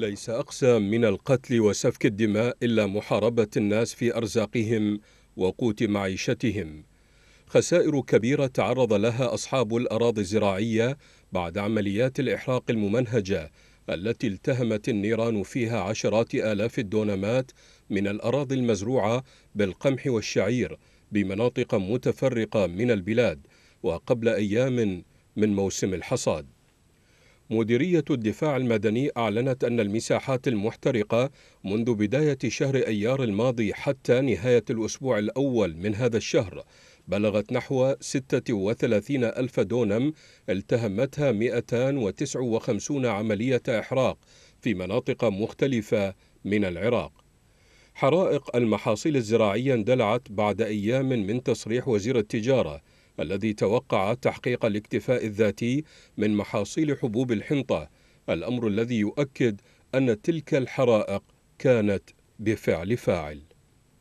ليس أقسى من القتل وسفك الدماء إلا محاربة الناس في أرزاقهم وقوت معيشتهم خسائر كبيرة تعرض لها أصحاب الأراضي الزراعية بعد عمليات الإحراق الممنهجة التي التهمت النيران فيها عشرات آلاف الدونمات من الأراضي المزروعة بالقمح والشعير بمناطق متفرقة من البلاد وقبل أيام من موسم الحصاد مديرية الدفاع المدني أعلنت أن المساحات المحترقة منذ بداية شهر أيار الماضي حتى نهاية الأسبوع الأول من هذا الشهر بلغت نحو 36 ألف دونم التهمتها 259 عملية إحراق في مناطق مختلفة من العراق حرائق المحاصيل الزراعية اندلعت بعد أيام من تصريح وزير التجارة الذي توقع تحقيق الاكتفاء الذاتي من محاصيل حبوب الحنطة الأمر الذي يؤكد أن تلك الحرائق كانت بفعل فاعل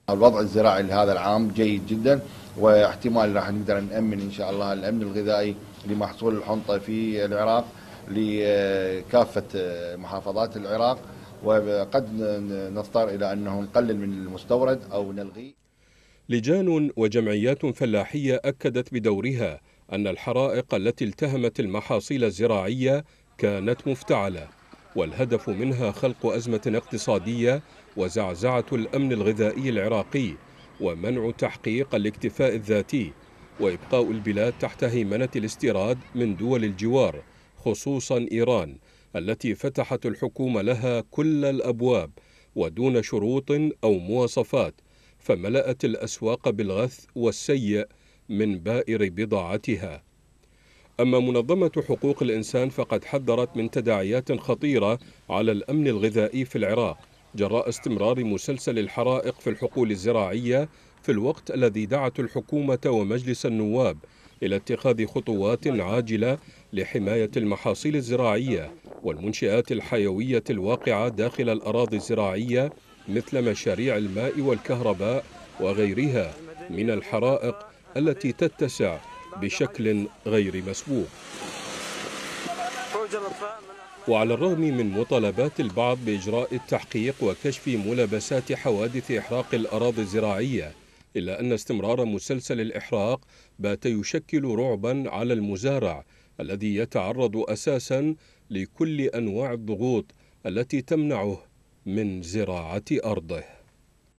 الوضع الزراعي لهذا العام جيد جدا واحتمال راح نقدر نأمن إن شاء الله الأمن الغذائي لمحصول الحنطة في العراق لكافة محافظات العراق وقد نضطر إلى أنه نقلل من المستورد أو نلغيه لجان وجمعيات فلاحية أكدت بدورها أن الحرائق التي التهمت المحاصيل الزراعية كانت مفتعلة والهدف منها خلق أزمة اقتصادية وزعزعة الأمن الغذائي العراقي ومنع تحقيق الاكتفاء الذاتي وإبقاء البلاد تحت هيمنة الاستيراد من دول الجوار خصوصا إيران التي فتحت الحكومة لها كل الأبواب ودون شروط أو مواصفات فملأت الأسواق بالغث والسيء من بائر بضاعتها أما منظمة حقوق الإنسان فقد حذرت من تداعيات خطيرة على الأمن الغذائي في العراق جراء استمرار مسلسل الحرائق في الحقول الزراعية في الوقت الذي دعت الحكومة ومجلس النواب إلى اتخاذ خطوات عاجلة لحماية المحاصيل الزراعية والمنشآت الحيوية الواقعة داخل الأراضي الزراعية مثل مشاريع الماء والكهرباء وغيرها من الحرائق التي تتسع بشكل غير مسبوق وعلى الرغم من مطالبات البعض بإجراء التحقيق وكشف ملابسات حوادث إحراق الأراضي الزراعية إلا أن استمرار مسلسل الإحراق بات يشكل رعبا على المزارع الذي يتعرض أساسا لكل أنواع الضغوط التي تمنعه من زراعة أرضه